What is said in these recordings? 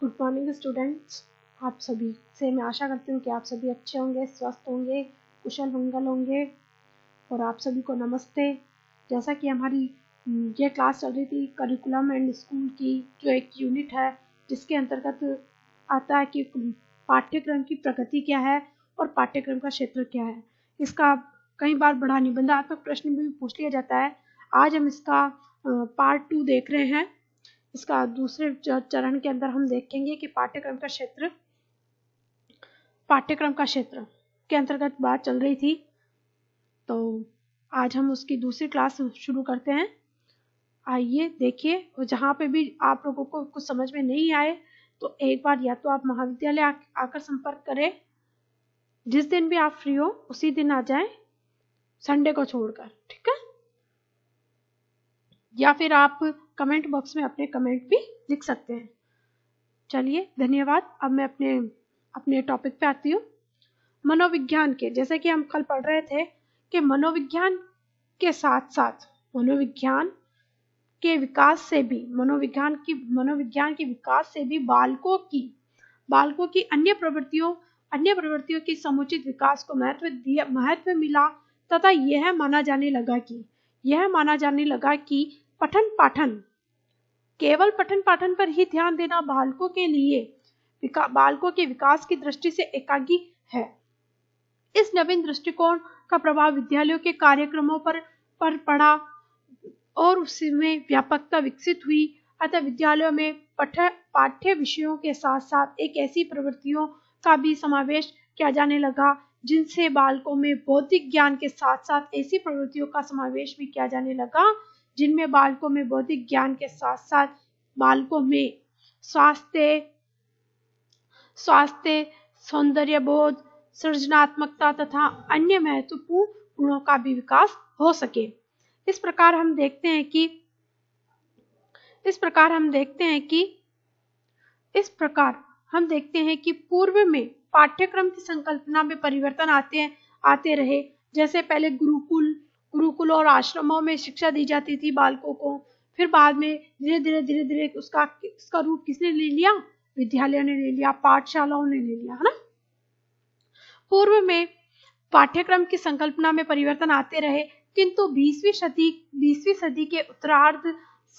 Good morning students आप सभी से मैं आशा करती हूँ कि आप सभी अच्छे होंगे स्वस्थ होंगे कुशल मंगल होंगे और आप सभी को नमस्ते जैसा कि हमारी हम्म, ये क्लास चल रही थी करिकुलम एंड स्कूल की जो एक यूनिट है जिसके अंतर्गत आता है कि पाठ्यक्रम की प्रगति क्या है और पाठ्यक्रम का क्षेत्र क्या है इसका कई बार बड़ा निबंधात्मक प्रश्न भी पूछ लिया जाता है आज हम इसका पार्ट टू देख रहे हैं इसका दूसरे चरण के अंदर हम देखेंगे कि पाठ्यक्रम का क्षेत्र पाठ्यक्रम का क्षेत्र के अंतर्गत बात चल रही थी तो आज हम उसकी दूसरी क्लास शुरू करते हैं आइए देखिए जहाँ पे भी आप लोगों को कुछ समझ में नहीं आए तो एक बार या तो आप महाविद्यालय आकर संपर्क करें जिस दिन भी आप फ्री हो उसी दिन आ जाएं संडे को छोड़कर ठीक है या फिर आप कमेंट बॉक्स में अपने कमेंट भी लिख सकते हैं चलिए धन्यवाद अब मैं अपने अपने टॉपिक पे आती हूँ मनोविज्ञान के जैसे कि हम कल पढ़ रहे थे कि मनोविज्ञान के साथ साथ मनोविज्ञान के विकास से भी मनोविज्ञान की मनोविज्ञान के विकास से भी बालकों की बालकों की अन्य प्रवृत्तियों अन्य प्रवृत्तियों के समुचित विकास को महत्व दिया महत्व मिला तथा यह माना जाने लगा कि यह माना जाने लगा कि पठन पाठन केवल पठन पाठन पर ही ध्यान देना बालकों के लिए बालकों के विकास की दृष्टि से एकागी है इस नवीन दृष्टिकोण का प्रभाव विद्यालयों के कार्यक्रमों पर पर पड़ा और उसमें व्यापकता विकसित हुई अतः विद्यालयों में पठ पाठ्य विषयों के साथ साथ एक ऐसी प्रवृत्तियों का भी समावेश किया जाने लगा जिनसे बालकों में बौद्धिक ज्ञान के साथ साथ ऐसी प्रवृत्तियों का समावेश भी किया जाने लगा जिनमें बालकों में बौद्धिक ज्ञान के साथ साथ बालकों में स्वास्थ्य स्वास्थ्य सौंदर्य बोध सृजनात्मकता तथा अन्य महत्वपूर्ण गुणों का भी विकास हो सके इस प्रकार हम देखते हैं कि इस प्रकार हम देखते हैं कि इस प्रकार हम देखते हैं कि पूर्व में पाठ्यक्रम की संकल्पना में परिवर्तन आते हैं आते रहे जैसे पहले गुरुकुल गुरुकुलों और आश्रमों में शिक्षा दी जाती थी बालकों को फिर बाद में धीरे धीरे धीरे धीरे उसका उसका रूप किसने ले लिया विद्यालय ने ले लिया पाठशालाओं ने ले लिया है ना पूर्व में पाठ्यक्रम की संकल्पना में परिवर्तन आते रहे किंतु 20वीं सदी 20वीं सदी के उत्तरार्ध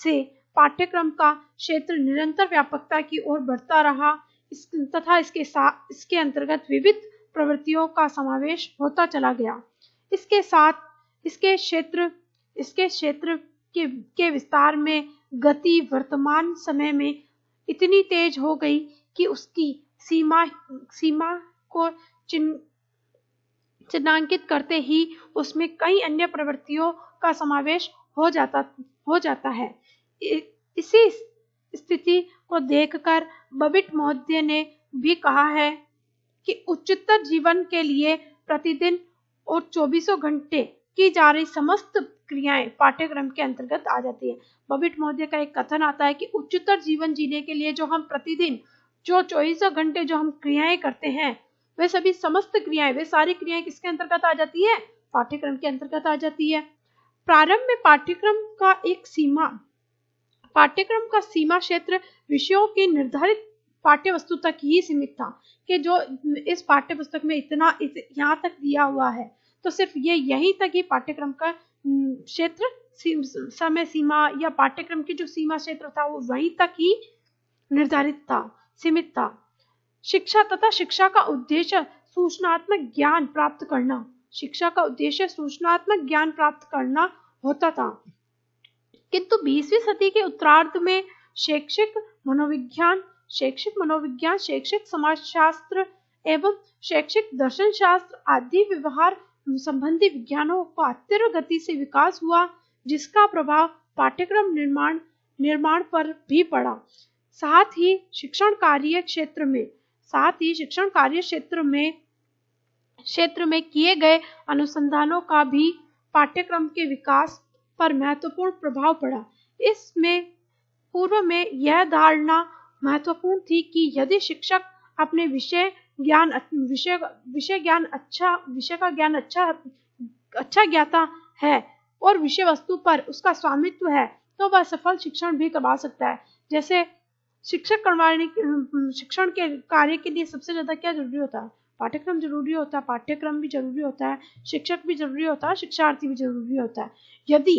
से पाठ्यक्रम का क्षेत्र निरंतर व्यापकता की ओर बढ़ता रहा इस, तथा इसके साथ इसके अंतर्गत विविध प्रवृत्तियों का समावेश होता चला गया इसके साथ इसके क्षेत्र इसके क्षेत्र के, के विस्तार में गति वर्तमान समय में इतनी तेज हो गई कि उसकी सीमा सीमा को चिन, चिन्हांकित करते ही उसमें कई अन्य प्रवृत्तियों का समावेश हो जाता हो जाता है इसी स्थिति को देखकर बबिट महोदय ने भी कहा है कि उच्चतर जीवन के लिए प्रतिदिन और चौबीसों घंटे की जा रही समस्त क्रियाएं पाठ्यक्रम के अंतर्गत आ जाती है बबिट महोदय का एक कथन आता है कि उच्चतर जीवन जीने के लिए जो हम प्रतिदिन जो चौबीसों घंटे जो हम क्रियाएं करते हैं वे सभी समस्त क्रियाएं वे सारी क्रियाएं किसके अंतर्गत आ जाती है पाठ्यक्रम के अंतर्गत आ जाती है प्रारंभ में पाठ्यक्रम का एक सीमा पाठ्यक्रम का सीमा क्षेत्र विषयों के निर्धारित पाठ्य वस्तु तक ही सीमित था कि जो इस पाठ्य पुस्तक में इतना इत, यहाँ तक दिया हुआ है तो सिर्फ ये यही तक ही पाठ्यक्रम का क्षेत्र समय सीमा या पाठ्यक्रम की जो सीमा क्षेत्र था वो वही तक ही निर्धारित था सीमित था शिक्षा तथा शिक्षा का उद्देश्य सूचनात्मक ज्ञान प्राप्त करना शिक्षा का उद्देश्य सूचनात्मक ज्ञान प्राप्त करना होता था किंतु 20वीं सदी के उत्तरार्ध में शैक्षिक मनोविज्ञान शैक्षिक मनोविज्ञान शैक्षिक समाजशास्त्र एवं शैक्षिक दर्शन शास्त्र आदि व्यवहार संबंधी विज्ञानों का अत्यर्व गति से विकास हुआ जिसका प्रभाव पाठ्यक्रम निर्माण निर्माण पर भी पड़ा साथ ही शिक्षण कार्य क्षेत्र में साथ ही शिक्षण कार्य क्षेत्र में क्षेत्र में किए गए अनुसंधानों का भी पाठ्यक्रम के विकास पर महत्वपूर्ण प्रभाव पड़ा इसमें पूर्व में यह धारणा महत्वपूर्ण थी कि यदि शिक्षक अपने विषय ज्ञान विषय विषय ज्ञान अच्छा विषय का ज्ञान अच्छा अच्छा ज्ञाता है और विषय वस्तु पर उसका स्वामित्व है तो वह सफल शिक्षण भी करवा सकता है जैसे शिक्षक करवाने शिक्षण के कार्य के लिए सबसे ज्यादा क्या जरूरी होता है पाठ्यक्रम जरूरी होता है पाठ्यक्रम भी जरूरी होता है शिक्षक भी जरूरी होता है शिक्षार्थी भी जरूरी होता है यदि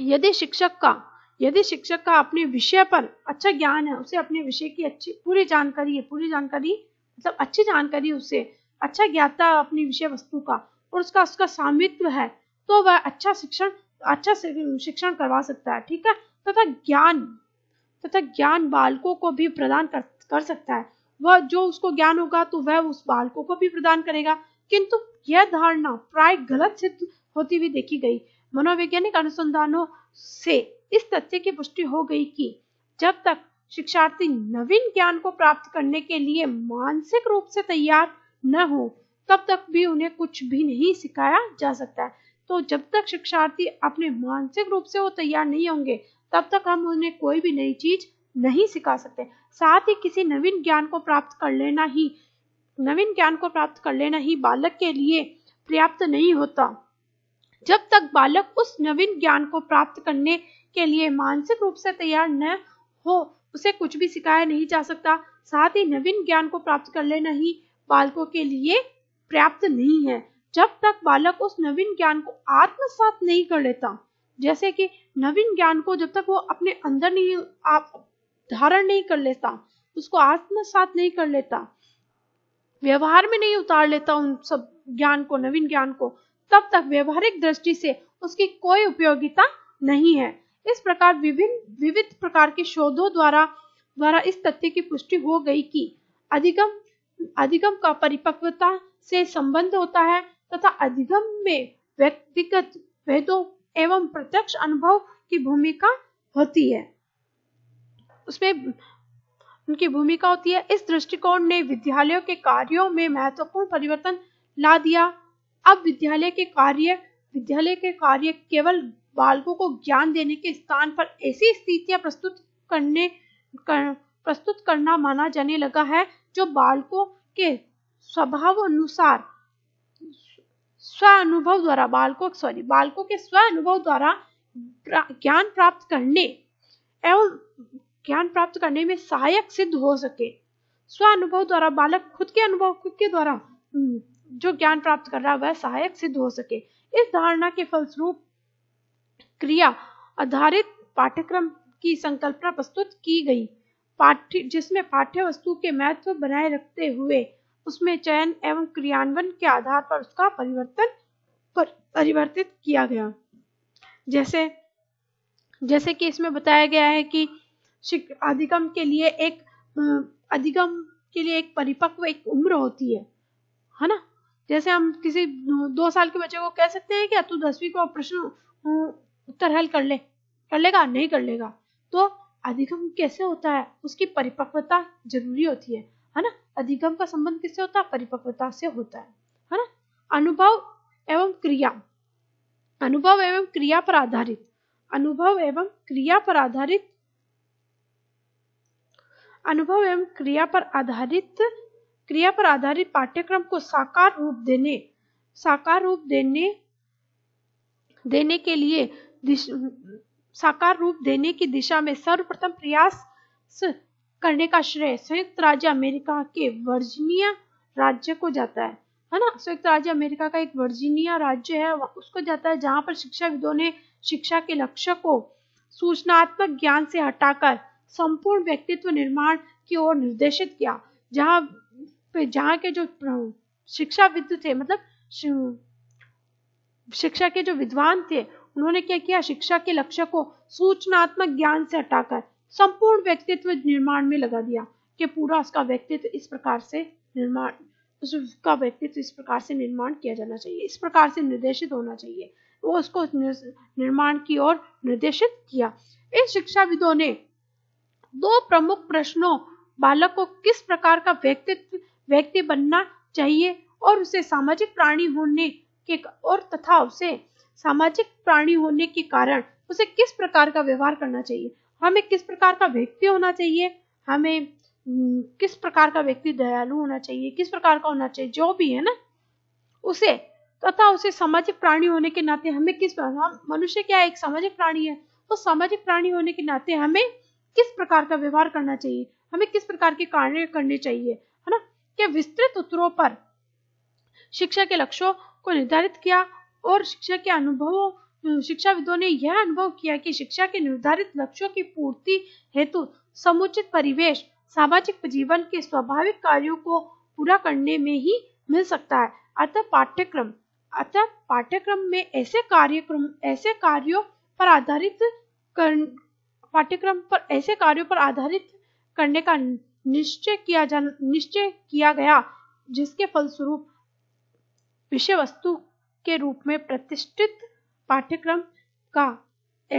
यदि शिक्षक का यदि शिक्षक का अपने विषय पर अच्छा ज्ञान है उसे अपने विषय की अच्छी पूरी जानकारी है पूरी जानकारी मतलब अच्छी जानकारी उसे अच्छा ज्ञाता अपनी विषय वस्तु का और उसका उसका स्वामित्व है तो वह अच्छा शिक्षण अच्छा शिक्षण करवा सकता है ठीक है तथा ज्ञान तथा ज्ञान बालकों को भी प्रदान कर, कर सकता है वह जो उसको ज्ञान होगा तो वह उस बालकों को भी प्रदान करेगा किंतु यह धारणा प्राय गलत सिद्ध होती हुई देखी गई मनोवैज्ञानिक अनुसंधानों से इस तथ्य की पुष्टि हो गई कि जब तक शिक्षार्थी नवीन ज्ञान को प्राप्त करने के लिए मानसिक रूप से तैयार न हो तब तक भी उन्हें कुछ भी नहीं सिखाया जा सकता है तो जब तक शिक्षार्थी अपने मानसिक रूप से वो तैयार नहीं होंगे तब तक हम उन्हें कोई भी नई चीज नहीं सिखा सकते साथ ही किसी नवीन ज्ञान को प्राप्त कर लेना ही नवीन ज्ञान को प्राप्त कर लेना ही बालक के लिए पर्याप्त नहीं होता जब तक बालक उस नवीन ज्ञान को प्राप्त करने के लिए मानसिक रूप से तैयार न हो उसे कुछ भी सिखाया नहीं जा सकता साथ ही नवीन ज्ञान को प्राप्त कर लेना ही बालकों के लिए पर्याप्त नहीं है जब तक बालक उस नवीन ज्ञान को आत्मसात नहीं कर लेता जैसे कि नवीन ज्ञान को जब तक वो अपने अंदर नहीं आप धारण नहीं कर लेता उसको आत्मसात नहीं कर लेता व्यवहार में नहीं उतार लेता उन सब ज्ञान को नवीन ज्ञान को तब तक व्यवहारिक दृष्टि से उसकी कोई उपयोगिता नहीं है इस प्रकार विभिन्न विविध प्रकार के शोधों द्वारा द्वारा इस तथ्य की पुष्टि हो गई कि अधिगम अधिगम का परिपक्वता से संबंध होता है तथा अधिगम में व्यक्तिगत भेदों एवं प्रत्यक्ष अनुभव की भूमिका होती है उसमें उनकी भूमिका होती है इस दृष्टिकोण ने विद्यालयों के कार्यों में महत्वपूर्ण परिवर्तन ला दिया अब विद्यालय के कार्य विद्यालय के कार्य केवल बालकों को ज्ञान देने के स्थान पर ऐसी स्थितियां प्रस्तुत करने कर, प्रस्तुत करना माना जाने लगा है जो बालकों के स्वभाव अनुसार स्व अनुभव द्वारा बालकों सॉरी बालकों के स्व अनुभव द्वारा ज्ञान प्राप्त करने एवं ज्ञान प्राप्त करने में सहायक सिद्ध हो सके स्व अनुभव द्वारा बालक खुद के अनुभव के द्वारा जो ज्ञान प्राप्त कर रहा है वह सहायक सिद्ध हो सके इस धारणा के फलस्वरूप क्रिया आधारित पाठ्यक्रम की संकल्पना प्रस्तुत की गई पाठ्य जिसमें पाठ्य वस्तु के महत्व बनाए रखते हुए उसमें चयन एवं क्रियान्वयन के आधार पर उसका परिवर्तन पर परिवर्तित किया गया जैसे जैसे कि इसमें बताया गया है कि अधिगम के लिए एक अधिगम के लिए एक परिपक्व एक उम्र होती है है ना जैसे हम किसी दो साल के बच्चे को कह सकते हैं कि तू दसवीं को प्रश्न उत्तर हल कर ले कर लेगा नहीं कर लेगा तो अधिगम कैसे होता है उसकी परिपक्वता जरूरी होती है है ना अधिगम का संबंध किससे होता है परिपक्वता से होता है है ना अनुभव एवं क्रिया अनुभव एवं क्रिया पर आधारित अनुभव एवं क्रिया पर आधारित अनुभव एवं क्रिया पर आधारित क्रिया पर आधारित पाठ्यक्रम को साकार रूप देने साकार रूप देने देने के लिए साकार रूप देने की दिशा में सर्वप्रथम प्रयास करने का श्रेय संयुक्त राज्य अमेरिका के वर्जीनिया राज्य को जाता है है ना संयुक्त राज्य अमेरिका का एक वर्जीनिया राज्य है उसको जाता है जहां पर शिक्षाविदों ने शिक्षा के लक्ष्य को सूचनात्मक ज्ञान से हटाकर संपूर्ण व्यक्तित्व निर्माण की ओर निर्देशित किया जहाँ पे जहाँ के जो शिक्षाविद थे मतलब शिक्षा के जो विद्वान थे उन्होंने क्या किया शिक्षा के लक्ष्य को सूचनात्मक ज्ञान से हटाकर संपूर्ण व्यक्तित्व निर्माण में लगा दिया कि पूरा उसका व्यक्तित्व इस प्रकार से निर्माण उसका व्यक्तित्व इस प्रकार से निर्माण किया जाना चाहिए इस प्रकार से निर्देशित होना चाहिए वो उसको निर्माण की ओर निर्देशित किया इन शिक्षाविदों ने दो प्रमुख प्रश्नों बालक को किस प्रकार का व्यक्तित्व व्यक्ति बनना चाहिए और उसे सामाजिक प्राणी होने के और तथा उसे सामाजिक प्राणी होने के कारण उसे किस प्रकार का व्यवहार करना चाहिए हमें किस प्रकार का व्यक्ति होना चाहिए हमें हम्म, किस प्रकार का व्यक्ति दयालु होना चाहिए किस प्रकार का होना चाहिए जो भी है ना उसे तथा उसे सामाजिक प्राणी होने के नाते हमें किस हम मनुष्य क्या एक सामाजिक प्राणी है तो सामाजिक प्राणी होने के नाते हमें किस प्रकार का व्यवहार करना चाहिए हमें किस प्रकार के कार्य करने चाहिए है ना क्या विस्तृत उत्तरों पर शिक्षा के लक्ष्यों को निर्धारित किया और शिक्षा के अनुभवों शिक्षाविदों ने यह अनुभव किया कि शिक्षा के निर्धारित लक्ष्यों की पूर्ति हेतु समुचित परिवेश सामाजिक जीवन के स्वाभाविक कार्यों को पूरा करने में ही मिल सकता है अतः पाठ्यक्रम अतः पाठ्यक्रम में ऐसे कार्यक्रम ऐसे कार्यों पर आधारित पाठ्यक्रम पर ऐसे कार्यों पर आधारित करने का निश्चय किया जा निश्चय किया गया जिसके फलस्वरूप विषय वस्तु के रूप में प्रतिष्ठित पाठ्यक्रम का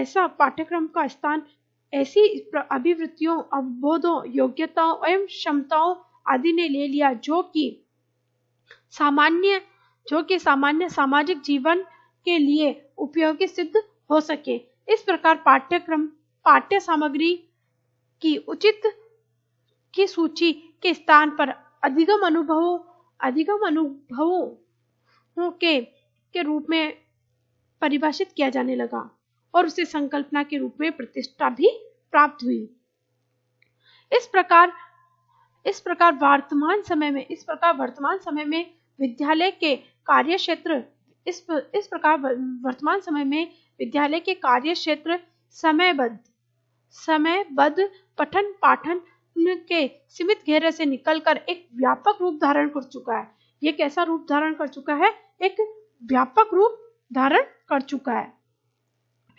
ऐसा पाठ्यक्रम का स्थान ऐसी अभिवृत्तियों अवबोधों योग्यताओं एवं क्षमताओं आदि ने ले लिया जो कि सामान्य जो कि सामान्य सामाजिक जीवन के लिए उपयोगी सिद्ध हो सके इस प्रकार पाठ्यक्रम पाठ्य सामग्री की उचित की सूची के स्थान पर अधिगम अनुभवों अधिगम अनुभवों के के रूप में परिभाषित किया जाने लगा और उसे संकल्पना के रूप में प्रतिष्ठा भी प्राप्त हुई इस प्रकार इस प्रकार वर्तमान समय में इस प्रकार वर्तमान समय में विद्यालय के कार्य क्षेत्र इस इस प्रकार वर्तमान समय में विद्यालय के कार्य क्षेत्र समयबद्ध समयबद्ध पठन पाठन के सीमित घेरे से निकलकर एक व्यापक रूप धारण कर चुका है ये कैसा रूप धारण कर चुका है एक व्यापक रूप धारण कर चुका है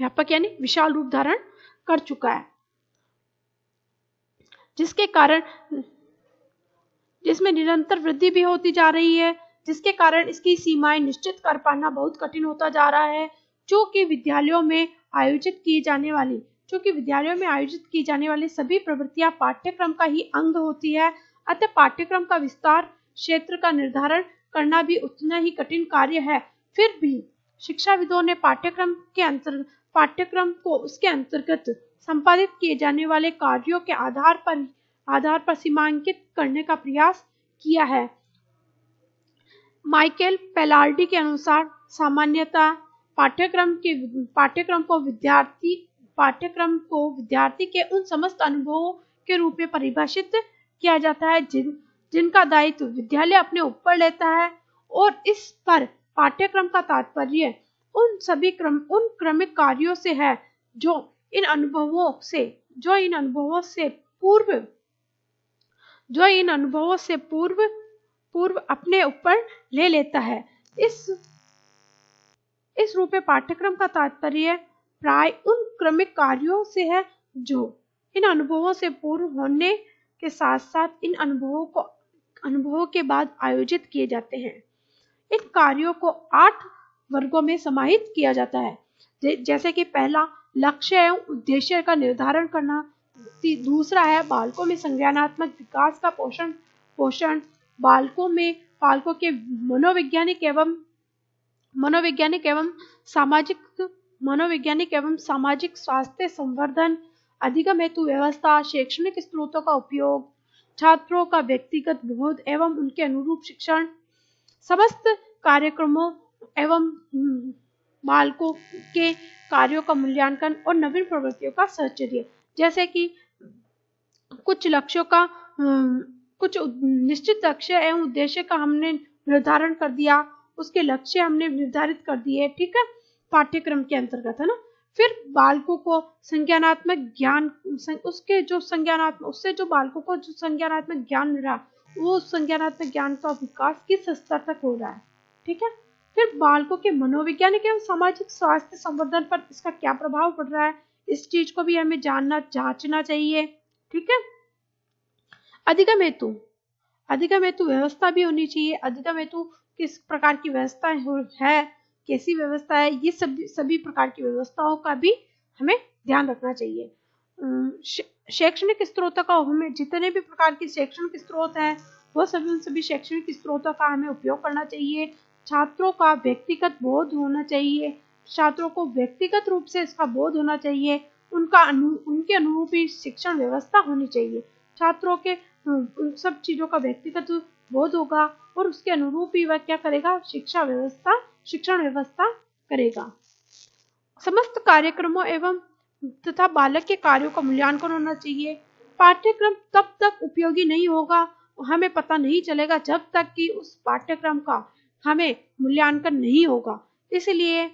व्यापक यानी विशाल रूप धारण कर चुका है जिसके कारण जिसमें निरंतर वृद्धि भी होती जा रही है जिसके कारण इसकी सीमाएं निश्चित कर पाना बहुत कठिन होता जा रहा है चूंकि विद्यालयों में आयोजित किए जाने वाली चूंकि विद्यालयों में आयोजित की जाने वाली सभी प्रवृत्तियां पाठ्यक्रम का ही अंग होती है अतः पाठ्यक्रम का विस्तार क्षेत्र का निर्धारण करना भी उतना ही कठिन कार्य है फिर भी शिक्षाविदों ने पाठ्यक्रम के अंतर पाठ्यक्रम को उसके अंतर्गत संपादित किए जाने वाले कार्यों के आधार पर आधार पर सीमांकित करने का प्रयास किया है माइकल पेलार्डी के अनुसार सामान्यता पाठ्यक्रम के पाठ्यक्रम को विद्यार्थी पाठ्यक्रम को विद्यार्थी के उन समस्त अनुभवों के रूप में परिभाषित किया जाता है जिन जिनका दायित्व विद्यालय अपने ऊपर लेता है और इस पर पाठ्यक्रम का तात्पर्य उन सभी क्रम उन क्रमिक कार्यों से है जो इन अनुभवों से जो इन अनुभवों से पूर्व जो इन अनुभवों से पूर्व पूर्व अपने ऊपर ले लेता है इस इस रूप में पाठ्यक्रम का तात्पर्य प्राय उन क्रमिक कार्यों से है जो इन अनुभवों से पूर्व होने के साथ साथ इन अनुभवों को अनुभवों के बाद आयोजित किए जाते हैं इन कार्यों को आठ वर्गों में समाहित किया जाता है जैसे कि पहला लक्ष्य एवं उद्देश्य का निर्धारण करना दूसरा है बालकों में संज्ञानात्मक विकास का पोषण पोषण बालकों में बालकों के मनोवैज्ञानिक एवं मनोवैज्ञानिक एवं सामाजिक मनोवैज्ञानिक एवं सामाजिक स्वास्थ्य संवर्धन अधिगम हेतु व्यवस्था शैक्षणिक स्रोतों का उपयोग छात्रों का व्यक्तिगत बोध एवं उनके अनुरूप शिक्षण समस्त कार्यक्रमों एवं हम्म, मालकों के कार्यों का मूल्यांकन और नवीन प्रवृत्तियों का सहचर्य जैसे कि कुछ लक्ष्यों का हम्म, कुछ निश्चित लक्ष्य एवं उद्देश्य का हमने निर्धारण कर दिया उसके लक्ष्य हमने निर्धारित कर दिए ठीक है पाठ्यक्रम के अंतर्गत है ना फिर बालकों को संज्ञानात्मक ज्ञान उसके जो संज्ञानात्मक उससे जो बालकों को जो संज्ञानात्मक ज्ञान मिला वो संज्ञानात्मक ज्ञान का विकास किस स्तर तक हो रहा है ठीक है फिर बालकों के मनोविज्ञानिक एवं सामाजिक स्वास्थ्य संवर्धन पर इसका क्या प्रभाव पड़ रहा है इस चीज को भी हमें जानना जांचना चाहिए ठीक है अधिगम हेतु अधिगम हेतु व्यवस्था भी होनी चाहिए अधिगम हेतु किस प्रकार की व्यवस्था है कैसी व्यवस्था है ये सभी सभी प्रकार की व्यवस्थाओं का भी हमें ध्यान रखना चाहिए शैक्षणिक स्त्रोतों का हमें जितने भी प्रकार के शैक्षणिक स्त्रोत है वो सभी उन सभी शैक्षणिक स्त्रोतों का हमें उपयोग करना चाहिए छात्रों का व्यक्तिगत बोध होना चाहिए छात्रों को व्यक्तिगत रूप से इसका बोध होना चाहिए उनका अनु उनके अनुरूपी शिक्षण व्यवस्था होनी चाहिए छात्रों के सब चीजों का व्यक्तिगत बोध होगा और उसके अनुरूप ही वह क्या करेगा शिक्षा व्यवस्था शिक्षण व्यवस्था करेगा समस्त कार्यक्रमों एवं तथा बालक के कार्यों का मूल्यांकन होना चाहिए पाठ्यक्रम तब तक उपयोगी नहीं होगा हमें पता नहीं चलेगा जब तक कि उस पाठ्यक्रम का हमें मूल्यांकन नहीं होगा इसलिए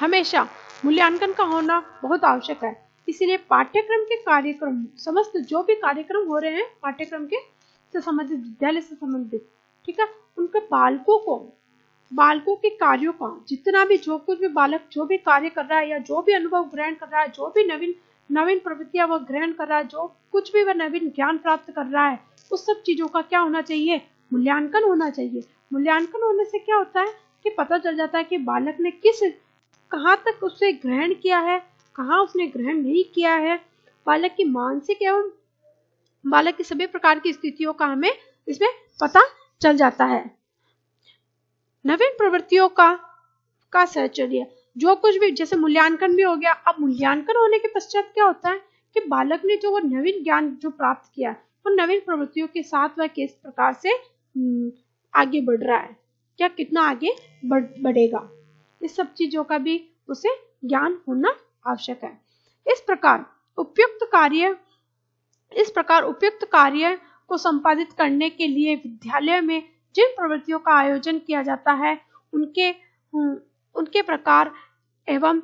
हमेशा मूल्यांकन का होना बहुत आवश्यक है इसीलिए पाठ्यक्रम के कार्यक्रम समस्त जो भी कार्यक्रम हो रहे हैं पाठ्यक्रम के से संबंधित विद्यालय से संबंधित ठीक है उनके बालकों को बालकों के कार्यों का जितना भी जो कुछ भी बालक जो भी कार्य कर रहा है या जो भी अनुभव ग्रहण कर रहा है जो भी नवीन नवीन प्रवृत्तियां वह ग्रहण कर रहा है जो कुछ भी वह नवीन ज्ञान प्राप्त कर रहा है उस सब चीजों का क्या होना चाहिए मूल्यांकन होना चाहिए मूल्यांकन होने से क्या होता है कि पता चल जाता है कि बालक ने किस कहाँ तक उससे ग्रहण किया है कहाँ उसने ग्रहण नहीं किया है बालक की मानसिक एवं बालक की सभी प्रकार की स्थितियों का हमें इसमें पता चल जाता है नवीन प्रवृत्तियों का का सहचर्य जो कुछ भी जैसे मूल्यांकन भी हो गया अब मूल्यांकन होने के पश्चात क्या होता है कि बालक ने जो वो नवीन ज्ञान जो प्राप्त किया वो नवीन प्रवृत्तियों के साथ वह किस प्रकार से हम्म, आगे बढ़ रहा है क्या कितना आगे बढ़ बढ़ेगा इस सब चीजों का भी उसे ज्ञान होना आवश्यक है इस प्रकार उपयुक्त कार्य इस प्रकार उपयुक्त कार्य को संपादित करने के लिए विद्यालय में जिन प्रवृत्तियों का आयोजन किया जाता है उनके उनके प्रकार एवं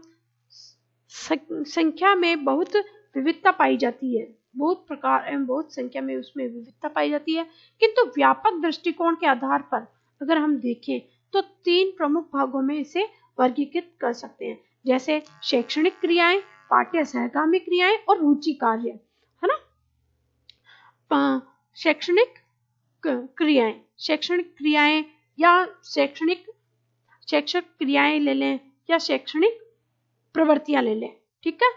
संख्या में बहुत विविधता पाई जाती है बहुत प्रकार एवं बहुत संख्या में उसमें विविधता पाई जाती है किंतु तो व्यापक दृष्टिकोण के आधार पर अगर हम देखें तो तीन प्रमुख भागों में इसे वर्गीकृत कर सकते हैं जैसे शैक्षणिक क्रियाएं पाठ्य सहगामी क्रियाएं और रुचि कार्य है ना शैक्षणिक क्रियाएं शैक्षणिक क्रियाएं या शैक्षणिक शैक्षिक क्रियाएं ले लें या शैक्षणिक प्रवृत्तियां ले लें ठीक है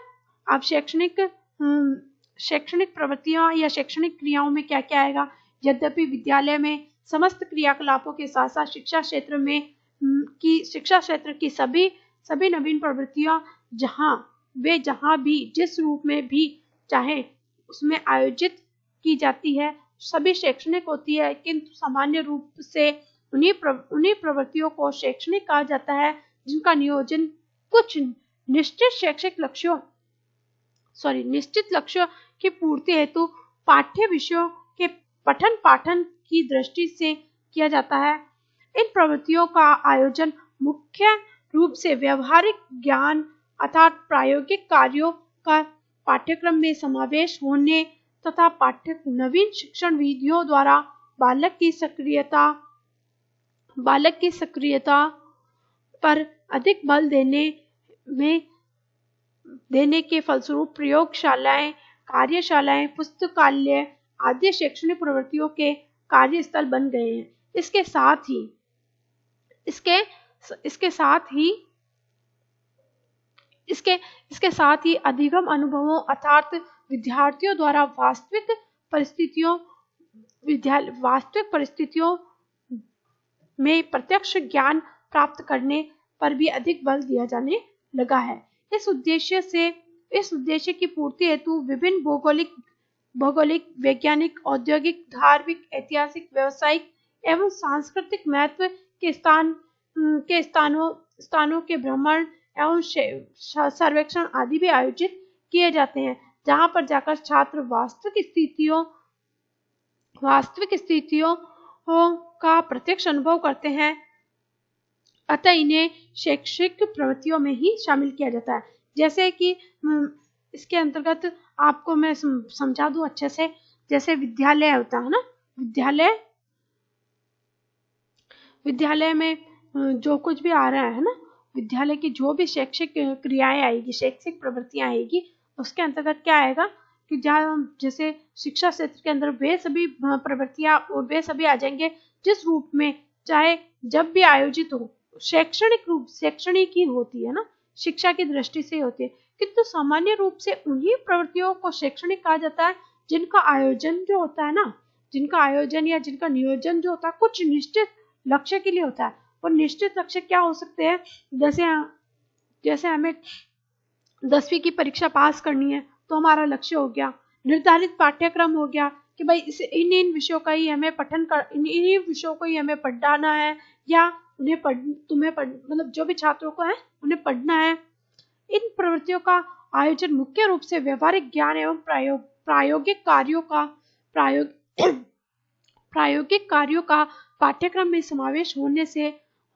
आप शैक्षणिक हम्म, शैक्षणिक प्रवृत्तियों या शैक्षणिक क्रियाओं में क्या क्या आएगा यद्यपि विद्यालय में समस्त क्रियाकलापों के साथ साथ शिक्षा क्षेत्र में हम्म, की शिक्षा क्षेत्र की सभी सभी नवीन प्रवृत्तियां जहां वे जहां भी जिस रूप में भी चाहे उसमें आयोजित की जाती है सभी शैक्षणिक होती है किंतु सामान्य रूप से उन्हीं प्रव, उन्हीं प्रवृत्तियों को शैक्षणिक कहा जाता है जिनका नियोजन कुछ निश्चित शैक्षिक लक्ष्यों सॉरी निश्चित लक्ष्यों की पूर्ति हेतु पाठ्य विषयों के पठन पाठन की दृष्टि से किया जाता है इन प्रवृत्तियों का आयोजन मुख्य रूप से व्यवहारिक ज्ञान अर्थात प्रायोगिक कार्यों का पाठ्यक्रम में समावेश होने तथा पाठ्य नवीन शिक्षण विधियों द्वारा बालक की सक्रियता बालक की सक्रियता पर अधिक बल देने में देने के फलस्वरूप प्रयोगशालाएं कार्यशालाएं पुस्तकालय आदि शैक्षणिक प्रवृत्तियों के कार्यस्थल बन गए हैं इसके साथ ही इसके इसके साथ ही इसके इसके साथ ही अधिगम अनुभवों अर्थात विद्यार्थियों द्वारा वास्तविक परिस्थितियों वास्तविक परिस्थितियों में प्रत्यक्ष ज्ञान प्राप्त करने पर भी अधिक बल दिया जाने लगा है इस उद्देश्य से इस उद्देश्य की पूर्ति हेतु विभिन्न भौगोलिक भौगोलिक वैज्ञानिक औद्योगिक धार्मिक ऐतिहासिक व्यावसायिक एवं सांस्कृतिक महत्व के स्थान के स्थानों स्थानों के भ्रमण एवं सर्वेक्षण आदि भी आयोजित किए जाते हैं जहां पर जाकर छात्र वास्तविक स्थितियों वास्तविक स्थितियों का प्रत्यक्ष अनुभव करते हैं अतः इन्हें शैक्षिक प्रवृत्तियों में ही शामिल किया जाता है जैसे कि इसके अंतर्गत आपको मैं समझा दू अच्छे से जैसे विद्यालय होता है ना विद्यालय विद्यालय में जो कुछ भी आ रहा है ना विद्यालय की जो भी शैक्षिक क्रियाएं आएगी शैक्षिक प्रवृत्तियां आएगी उसके अंतर्गत क्या आएगा कि जहाँ जैसे शिक्षा क्षेत्र के अंदर वे सभी प्रवृत्तियाँ और वे सभी आ जाएंगे जिस रूप में चाहे जब भी आयोजित हो शैक्षणिक रूप शैक्षणिक ही होती है ना शिक्षा की दृष्टि से होती है किंतु सामान्य रूप से उन्हीं प्रवृत्तियों को शैक्षणिक कहा जाता है जिनका आयोजन जो होता है ना जिनका आयोजन या जिनका नियोजन जो होता है कुछ निश्चित लक्ष्य के लिए होता है और निश्चित लक्ष्य क्या हो सकते हैं जैसे जैसे हमें दसवीं की परीक्षा पास करनी है तो हमारा लक्ष्य हो गया निर्धारित पाठ्यक्रम हो गया कि भाई इस इन इन विषयों का ही हमें पठन कर इन इन विषयों को ही हमें पढ़ाना है या उन्हें पढ़ तुम्हें पढ़ मतलब जो भी छात्रों को है उन्हें पढ़ना है इन प्रवृत्तियों का आयोजन मुख्य रूप से व्यवहारिक ज्ञान एवं प्रायोग प्रायोगिक कार्यों का प्रायोग प्रायोगिक कार्यों का पाठ्यक्रम में समावेश होने से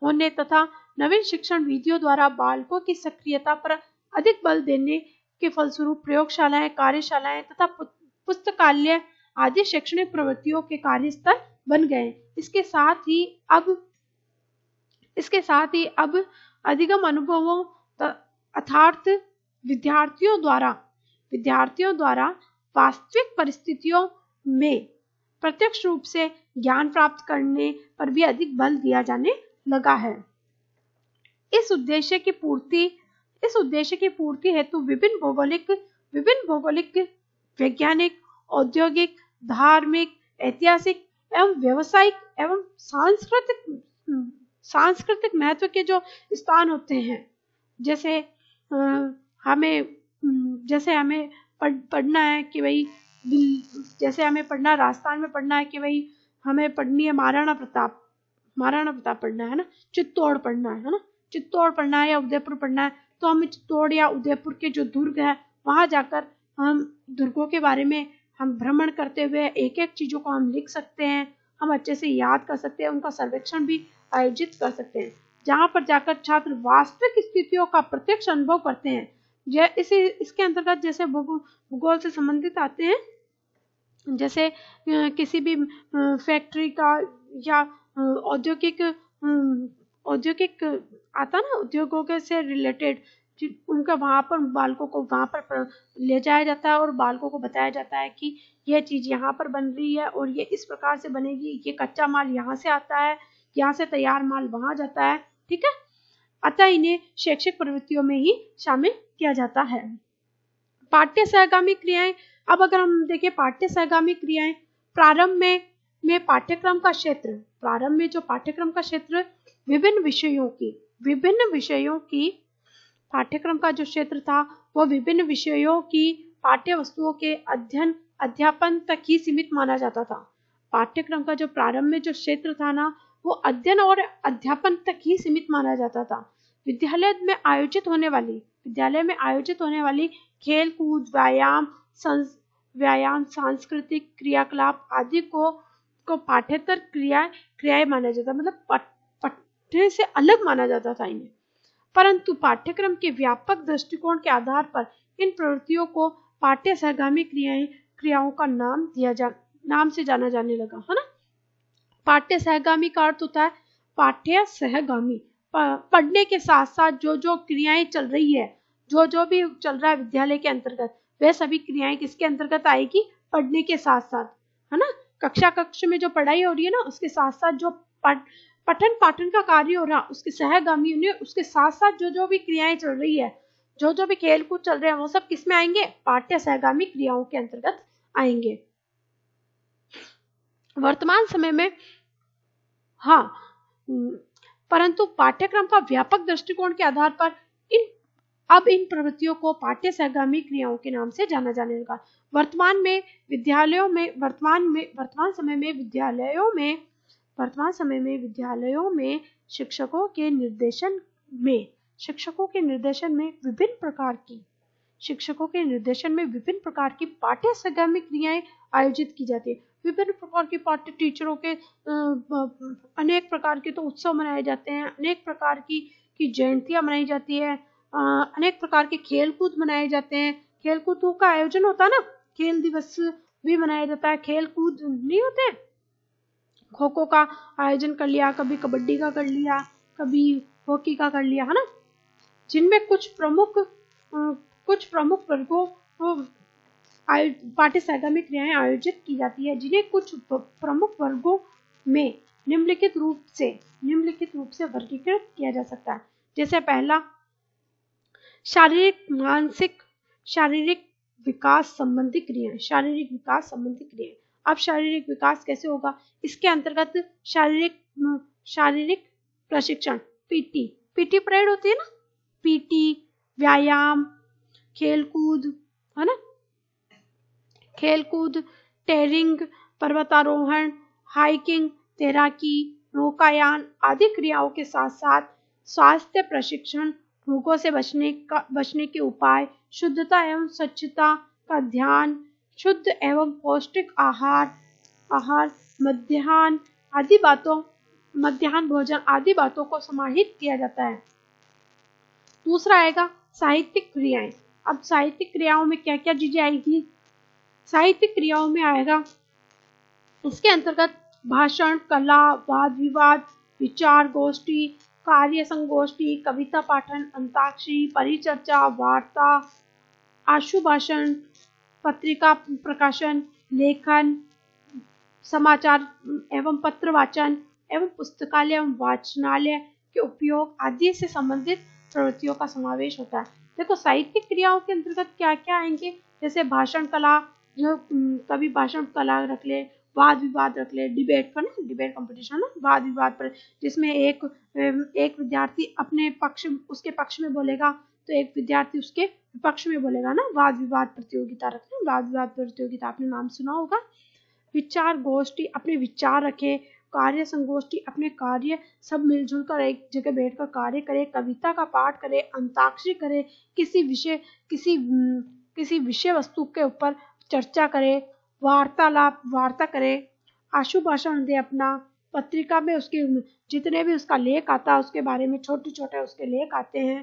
होने तथा नवीन शिक्षण विधियों द्वारा बालकों की सक्रियता पर अधिक बल देने के फलस्वरूप प्रयोगशालाएं कार्यशालाएं तथा पुस्तकालय आदि शैक्षणिक प्रवृत्तियों के कार्य स्तर बन गए इसके साथ ही अब इसके साथ ही अब अधिगम अनुभवों अर्थार्थ विद्यार्थियों द्वारा विद्यार्थियों द्वारा वास्तविक परिस्थितियों में प्रत्यक्ष रूप से ज्ञान प्राप्त करने पर भी अधिक बल दिया जाने लगा है इस उद्देश्य की पूर्ति इस उद्देश्य की पूर्ति हेतु विभिन्न भौगोलिक विभिन्न भौगोलिक वैज्ञानिक औद्योगिक धार्मिक ऐतिहासिक एवं व्यवसायिक एवं सांस्कृतिक सांस्कृतिक महत्व के जो स्थान होते हैं जैसे हमें जैसे हमें पढ़ना है कि भाई जैसे हमें पढ़ना राजस्थान में पढ़ना है कि भाई हमें पढ़नी है महाराणा प्रताप महाराणा प्रताप पढ़ना है ना चित्तौड़ पढ़ना है ना चित्तौड़ पढ़ना है या उदयपुर पढ़ना है तो हम चित्तौड़ या उदयपुर के जो दुर्ग है वहां जाकर हम दुर्गों के बारे में हम भ्रमण करते हुए एक एक चीजों को हम लिख सकते हैं हम अच्छे से याद कर सकते हैं उनका सर्वेक्षण भी आयोजित कर सकते हैं जहाँ पर जाकर छात्र वास्तविक स्थितियों का प्रत्यक्ष अनुभव करते हैं यह इसी इसके अंतर्गत जैसे भूगोल से संबंधित आते हैं जैसे किसी भी फैक्ट्री का या औद्योगिक औद्योगिक आता ना उद्योगों से रिलेटेड उनका वहाँ पर बालकों को वहाँ पर ले जाया जाता है और बालकों को बताया जाता है कि यह चीज़ यहाँ पर बन रही है और ये इस प्रकार से बनेगी ये कच्चा माल यहाँ से आता है यहाँ से तैयार माल वहाँ जाता है ठीक है अतः इन्हें शैक्षिक प्रवृत्तियों में ही शामिल किया जाता है पाठ्य सहगामी क्रियाएं अब अगर हम देखें पाठ्य सहगामी क्रियाएं प्रारंभ में में पाठ्यक्रम का क्षेत्र प्रारंभ में जो पाठ्यक्रम का क्षेत्र विभिन्न विषयों की विभिन्न विषयों की पाठ्यक्रम का जो क्षेत्र था वो विभिन्न विषयों की पाठ्य वस्तुओं के अध्ययन अध्यापन तक ही सीमित माना जाता था पाठ्यक्रम का जो प्रारंभ में जो क्षेत्र था ना वो अध्ययन और अध्यापन तक ही सीमित माना जाता था विद्यालय में आयोजित होने वाली विद्यालय में आयोजित होने वाली खेल कूद व्यायाम व्यायाम सांस्कृतिक क्रियाकलाप आदि को को पाठ्यतर क्रिया क्रियाएं माना जाता मतलब ढेर से अलग माना जाता था इन्हें परंतु पाठ्यक्रम के व्यापक दृष्टिकोण के आधार पर इन प्रवृत्तियों को पाठ्य सहगामी क्रियाएं क्रियाओं का नाम दिया जा नाम से जाना जाने लगा है ना पाठ्य सहगामी का अर्थ होता है पाठ्य सहगामी पढ़ने के साथ साथ जो जो क्रियाएं चल रही है जो जो भी चल रहा है विद्यालय के अंतर्गत वह सभी क्रियाएं किसके अंतर्गत आएगी पढ़ने के साथ साथ है ना कक्षा कक्ष में जो पढ़ाई हो रही है ना उसके साथ साथ जो पढ़ पठन पाठन का कार्य हो रहा उसके सहगामियों ने उसके साथ साथ जो जो भी क्रियाएं चल रही है जो जो भी खेल कूद चल रहे हैं वो सब किसमें आएंगे पाठ्य सहगामी क्रियाओं के अंतर्गत आएंगे वर्तमान समय में हाँ हम्म, परंतु पाठ्यक्रम का व्यापक दृष्टिकोण के आधार पर इन अब इन प्रवृत्तियों को पाठ्य सहगामी क्रियाओं के नाम से जाना जाने लगा वर्तमान में विद्यालयों में वर्तमान में वर्तमान समय में विद्यालयों में वर्तमान समय में विद्यालयों में शिक्षकों के निर्देशन में शिक्षकों के निर्देशन में विभिन्न प्रकार की शिक्षकों के निर्देशन में विभिन्न प्रकार की पाठ्य सगामी क्रियाएं आयोजित की जाती है विभिन्न प्रकार के पाठ्य टीचरों के अनेक प्रकार के तो उत्सव मनाए जाते हैं अनेक प्रकार की की जयंतियां मनाई जाती है अनेक प्रकार के खेल कूद मनाए जाते हैं खेल का आयोजन होता है ना खेल दिवस भी मनाया जाता है खेल कूद नहीं होते खो खो का आयोजन कर लिया कभी कबड्डी का कर लिया कभी हॉकी का कर लिया है ना जिनमें कुछ प्रमुख कुछ प्रमुख वर्गो पाठ्य में क्रियाएं आयोजित की जाती है जिन्हें कुछ प्रमुख वर्गों में निम्नलिखित रूप से निम्नलिखित रूप से वर्गीकृत किया जा सकता है जैसे पहला शारीरिक मानसिक शारीरिक विकास संबंधी क्रियाएं शारीरिक विकास संबंधी क्रियाएं अब शारीरिक विकास कैसे होगा इसके अंतर्गत शारीरिक शारीरिक प्रशिक्षण पीटी पीटी परेड होती है ना पीटी व्यायाम खेलकूद है ना खेलकूद टेरिंग पर्वतारोहण हाइकिंग तैराकी नौकायान आदि क्रियाओं के साथ साथ स्वास्थ्य प्रशिक्षण रोगों से बचने का बचने के उपाय शुद्धता एवं स्वच्छता का ध्यान शुद्ध एवं पौष्टिक आहार आहार मध्यान आदि बातों मध्यान भोजन आदि बातों को समाहित किया जाता है दूसरा आएगा साहित्यिक क्रियाएं अब साहित्यिक क्रियाओं में क्या क्या चीजें आएगी साहित्यिक क्रियाओं में आएगा इसके अंतर्गत भाषण कला वाद विवाद विचार गोष्ठी कार्य संगोष्ठी कविता पाठन अंताक्षरी परिचर्चा वार्ता आशु भाषण पत्रिका प्रकाशन लेखन समाचार एवं पत्र वाचन एवं पुस्तकालय एवं वाचनालय के उपयोग आदि से संबंधित प्रवृत्तियों का समावेश होता है देखो साहित्यिक क्रियाओं के अंतर्गत क्या क्या आएंगे जैसे भाषण कला जो कभी भाषण कला रख ले वाद विवाद रख ले डिबेट पर ना डिबेट कंपटीशन ना वाद विवाद पर जिसमें एक एक विद्यार्थी अपने पक्ष उसके पक्ष में बोलेगा तो एक विद्यार्थी उसके विपक्ष में बोलेगा ना वाद विवाद प्रतियोगिता रखना वाद विवाद प्रतियोगिता आपने नाम सुना होगा विचार गोष्ठी अपने विचार रखे कार्य संगोष्ठी अपने कार्य सब मिलजुल कर एक जगह बैठकर कार्य करे कविता का पाठ करे अंताक्षरी करे किसी विषय किसी किसी विषय वस्तु के ऊपर चर्चा करे वार्तालाप वार्ता करे आशु भाषण दे अपना पत्रिका में उसके जितने भी उसका लेख आता है उसके बारे में छोटे छोटे उसके लेख आते हैं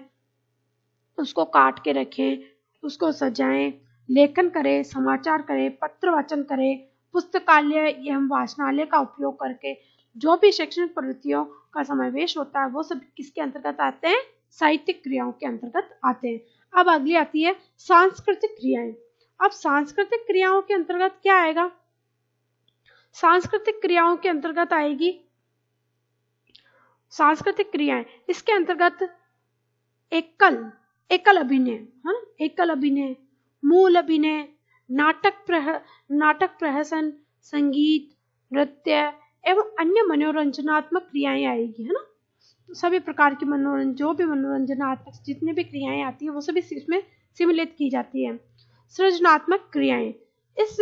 उसको काट के रखें उसको सजाएं लेखन करें समाचार करें पत्र वाचन करें पुस्तकालय एवं वाचनालय का उपयोग करके जो भी शैक्षणिक प्रवृत्तियों का समावेश होता है वो सब किसके अंतर्गत आते हैं साहित्यिक क्रियाओं के अंतर्गत आते हैं अब अगली आती है सांस्कृतिक क्रियाएं अब सांस्कृतिक क्रियाओं के अंतर्गत क्या आएगा सांस्कृतिक क्रियाओं के अंतर्गत आएगी सांस्कृतिक क्रियाएं इसके अंतर्गत एकल एक एकल अभिनय है हाँ? ना एकल अभिनय मूल अभिनय नाटक प्रह नाटक प्रहसन संगीत नृत्य एवं अन्य मनोरंजनात्मक क्रियाएं आएगी है ना तो सभी प्रकार की मनोरंजन जो भी मनोरंजनात्मक जितनी भी क्रियाएं आती है वो सभी इसमें सिमुलेट की जाती है सृजनात्मक क्रियाएं इस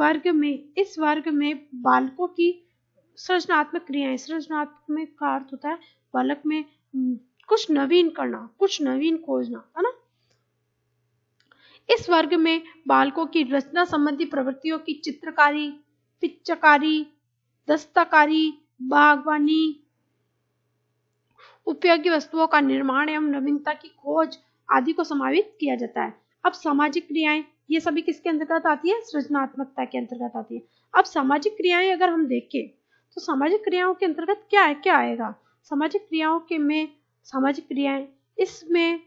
वर्ग में इस वर्ग में बालकों की सृजनात्मक क्रियाएं सृजनात्मक का अर्थ होता है बालक में कुछ नवीन करना कुछ नवीन खोजना है ना इस वर्ग में बालकों की रचना संबंधी प्रवृत्तियों की चित्रकारी पिक्चरकारी दस्तकारी बागवानी उपयोगी वस्तुओं का निर्माण एवं नवीनता की खोज आदि को समावित किया जाता है अब सामाजिक क्रियाएं ये सभी किसके अंतर्गत आती है सृजनात्मकता के अंतर्गत आती है अब सामाजिक क्रियाएं अगर हम देखें तो सामाजिक क्रियाओं के अंतर्गत क्या है क्या आएगा सामाजिक क्रियाओं के में सामाजिक क्रियाएं इसमें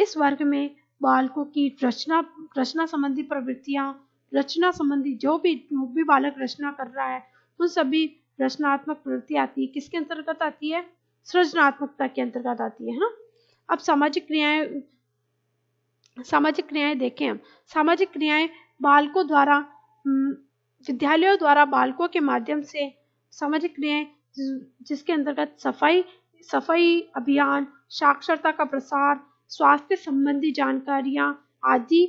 इस वर्ग में बालकों की रचना रचना संबंधी प्रवृत्तियां रचना संबंधी जो भी जो भी बालक रचना कर रहा है उन सभी रचनात्मक प्रवृत्ति आती है किसके अंतर्गत आती है सृजनात्मकता के अंतर्गत आती है ना अब सामाजिक क्रियाएं सामाजिक क्रियाएं देखें हम सामाजिक क्रियाएं बालकों द्वारा विद्यालयों द्वारा बालकों के माध्यम से सामाजिक क्रियाएं जिसके अंतर्गत सफाई सफाई अभियान साक्षरता का प्रसार स्वास्थ्य संबंधी जानकारियां आदि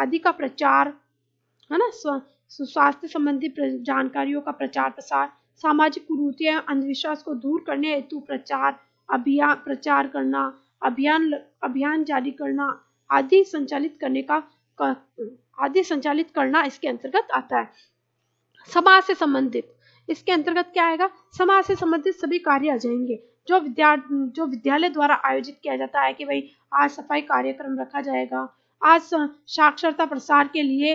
आदि का प्रचार है ना स्वास्थ्य संबंधी जानकारियों का प्रचार प्रसार सामाजिक कुरूतियां अंधविश्वास को दूर करने हेतु प्रचार अभियान प्रचार करना अभियान अभियान जारी करना आदि संचालित करने का, का आदि संचालित करना इसके अंतर्गत आता है समाज से संबंधित इसके अंतर्गत क्या आएगा समाज से संबंधित सभी कार्य आ जाएंगे जो विद्यार्थी जो विद्यालय द्वारा आयोजित किया जाता है कि भाई आज सफाई कार्यक्रम रखा जाएगा आज साक्षरता प्रसार के लिए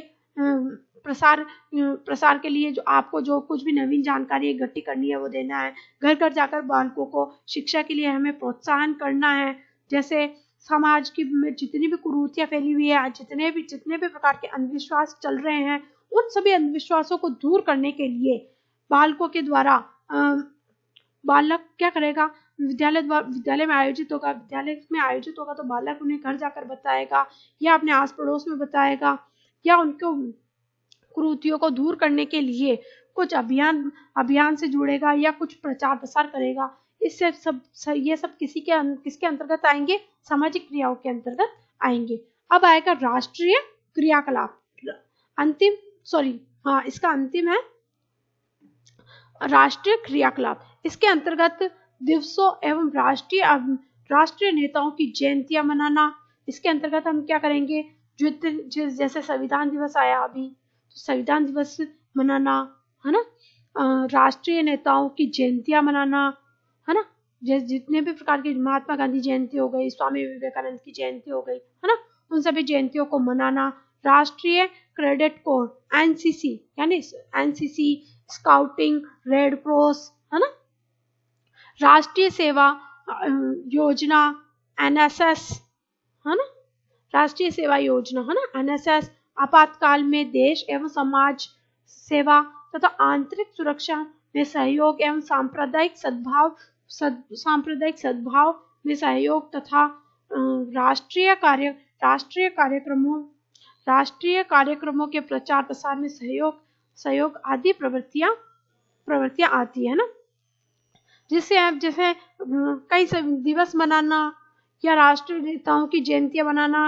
प्रसार प्रसार के लिए जो आपको जो कुछ भी नवीन जानकारी इकट्ठी करनी है वो देना है घर घर जाकर बालकों को शिक्षा के लिए हमें प्रोत्साहन करना है जैसे समाज की जितनी भी कुरूतियाँ फैली हुई है जितने भी जितने भी प्रकार के अंधविश्वास चल रहे हैं उन सभी अंधविश्वासों को दूर करने के लिए बालकों के द्वारा बालक क्या करेगा विद्यालय द्वारा विद्यालय में आयोजित होगा विद्यालय में आयोजित होगा तो बालक उन्हें घर जाकर बताएगा या अपने आस पड़ोस में बताएगा या उनको क्रूतियों को दूर करने के लिए कुछ अभियान अभियान से जुड़ेगा या कुछ प्रचार प्रसार करेगा इससे सब ये सब किसी के अं-, किसके अंतर्गत आएंगे सामाजिक क्रियाओं के अंतर्गत आएंगे अब आएगा राष्ट्रीय क्रियाकलाप अंतिम सॉरी हाँ इसका अंतिम है राष्ट्रीय क्रियाकलाप इसके अंतर्गत दिवसों एवं राष्ट्रीय राष्ट्रीय नेताओं की जयंतियां मनाना इसके अंतर्गत हम क्या करेंगे जो जैसे संविधान दिवस आया अभी तो संविधान दिवस मनाना है ना राष्ट्रीय नेताओं की जयंतियां मनाना है ना जैसे जितने भी प्रकार की महात्मा गांधी जयंती हो गई स्वामी विवेकानंद की जयंती हो गई है ना उन सभी जयंतियों को मनाना राष्ट्रीय क्रेडिट कोर एनसीसी यानी एनसीसी स्काउटिंग रेड क्रॉस है ना राष्ट्रीय सेवा योजना एनएसएस है ना राष्ट्रीय सेवा योजना है ना एनएसएस आपातकाल में देश एवं समाज सेवा तथा आंतरिक सुरक्षा में सहयोग एवं सांप्रदायिक सद्भाव सद, सांप्रदायिक सद्भाव में सहयोग तथा राष्ट्रीय कार्य राष्ट्रीय कार्यक्रमों राष्ट्रीय कार्यक्रमों के प्रचार प्रसार में सहयोग सहयोग आदि प्रवृत्तियां प्रवृत्तियां आती है ना जिससे आप जैसे कई दिवस मनाना या राष्ट्र नेताओं की जयंतियां मनाना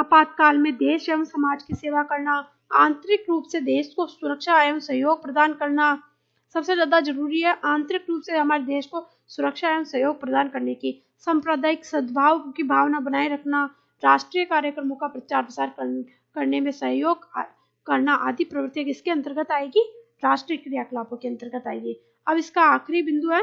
आपातकाल में देश एवं समाज की सेवा करना आंतरिक रूप से देश को सुरक्षा एवं सहयोग प्रदान करना सबसे ज्यादा जरूरी है आंतरिक रूप से हमारे देश को सुरक्षा एवं सहयोग प्रदान करने की सांप्रदायिक सद्भाव की भावना बनाए रखना राष्ट्रीय कार्यक्रमों का प्रचार प्रसार करने में सहयोग करना आदि प्रवृत्ति किसके अंतर्गत आएगी राष्ट्रीय क्रियाकलापों के अंतर्गत आएगी अब इसका आखिरी बिंदु है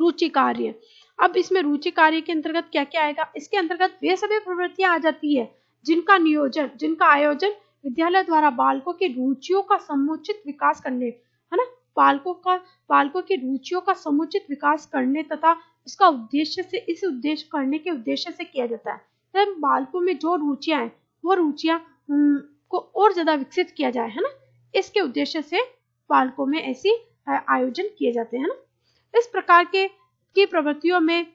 रुचि कार्य अब इसमें रुचि कार्य के अंतर्गत क्या क्या आएगा इसके अंतर्गत वे सभी प्रवृत्तियां आ जाती है जिनका नियोजन जिनका आयोजन विद्यालय द्वारा बालकों की रुचियों का समुचित विकास करने है ना बालकों का बालकों की रुचियों का समुचित विकास करने तथा इसका उद्देश्य से इस उद्देश्य करने के उद्देश्य से किया जाता है तो बालकों में जो रुचियां हैं वो रुचियां को और ज्यादा विकसित किया जाए है ना इसके उद्देश्य से बालकों में ऐसी आयोजन किए जाते हैं ना इस प्रकार के की प्रवृत्तियों में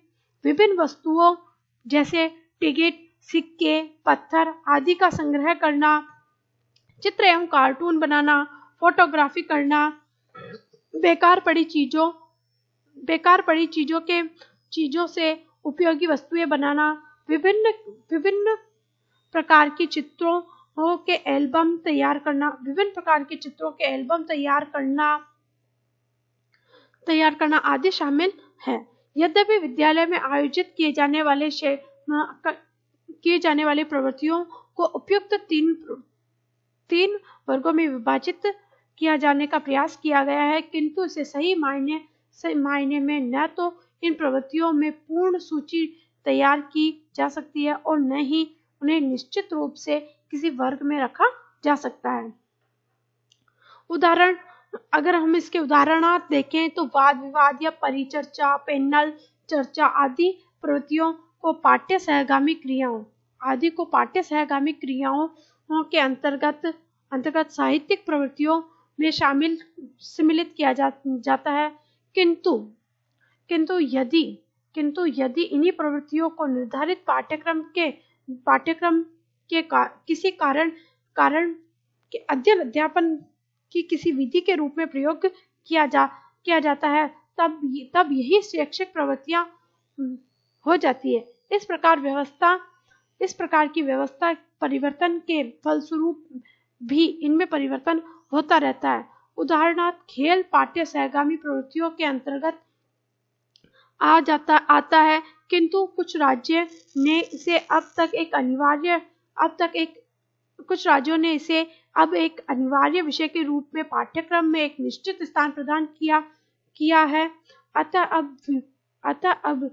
विभिन्न वस्तुओं जैसे टिकट सिक्के पत्थर आदि का संग्रह करना चित्र एवं कार्टून बनाना फोटोग्राफी करना बेकार पड़ी चीजों बेकार पड़ी चीजों के चीजों से उपयोगी वस्तुएं बनाना विभिन्न विभिन्न प्रकार के चित्रों के एल्बम तैयार करना विभिन्न प्रकार के चित्रों के एल्बम तैयार करना तैयार करना आदि शामिल है यद्यपि विद्यालय में आयोजित किए जाने वाले किए जाने वाली प्रवृत्तियों को उपयुक्त तीन तीन वर्गों में विभाजित किया जाने का प्रयास किया गया है किंतु इसे सही मायने सही मायने में न तो इन प्रवृत्तियों में पूर्ण सूची तैयार की जा सकती है और न ही उन्हें निश्चित रूप से किसी वर्ग में रखा जा सकता है उदाहरण अगर हम इसके उदाहरण देखें तो वाद विवाद या परिचर्चा पेनल चर्चा आदि प्रवृत्तियों को पाठ्य सहगामी क्रियाओं आदि को पाठ्य सहगामी क्रियाओं के अंतर्गत अंतर्गत साहित्यिक प्रवृत्तियों में शामिल सम्मिलित किया जा, जाता है किंतु किंतु यदि किंतु यदि इन्हीं प्रवृत्तियों को निर्धारित पाठ्यक्रम के पाठ्यक्रम के का, किसी कारण कारण के अध्ययन अध्यापन की किसी विधि के रूप में प्रयोग किया जा किया जाता है तब तब यही शैक्षिक प्रवृत्तियां हम्म, हो जाती है इस प्रकार व्यवस्था इस प्रकार की व्यवस्था परिवर्तन के फलस्वरूप भी इनमें परिवर्तन होता रहता है उदाहरणार्थ खेल पाठ्य सहगामी प्रवृत्तियों के अंतर्गत आ जाता आता है किंतु कुछ राज्य ने इसे अब तक एक अनिवार्य अब तक एक कुछ राज्यों ने इसे अब एक अनिवार्य विषय के रूप में पाठ्यक्रम में एक निश्चित स्थान प्रदान किया किया है अतः अब अतः अब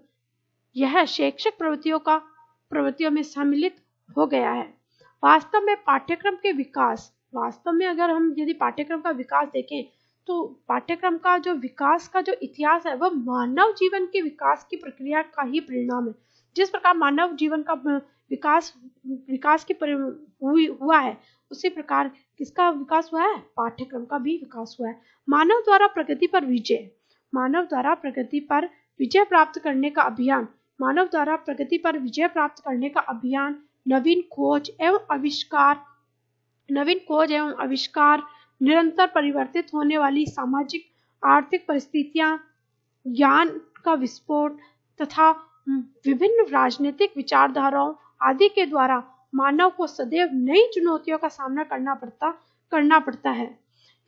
यह शैक्षिक प्रवृत्तियों का प्रवृत्तियों में सम्मिलित हो गया है वास्तव में पाठ्यक्रम के विकास वास्तव में अगर हम यदि पाठ्यक्रम का विकास देखें तो पाठ्यक्रम का जो विकास का जो इतिहास है वह मानव जीवन के विकास की प्रक्रिया का ही परिणाम है जिस प्रकार मानव जीवन का विकास विकास की हुई हुआ है उसी प्रकार किसका विकास हुआ है पाठ्यक्रम का भी विकास हुआ है मानव द्वारा प्रगति पर विजय मानव द्वारा प्रगति पर विजय प्राप्त करने का अभियान मानव द्वारा प्रगति पर विजय प्राप्त करने का अभियान नवीन खोज एवं आविष्कार नवीन खोज एवं आविष्कार निरंतर परिवर्तित होने वाली सामाजिक आर्थिक परिस्थितियां ज्ञान का विस्फोट तथा विभिन्न राजनीतिक विचारधाराओं आदि के द्वारा मानव को सदैव नई चुनौतियों का सामना करना पड़ता करना पड़ता है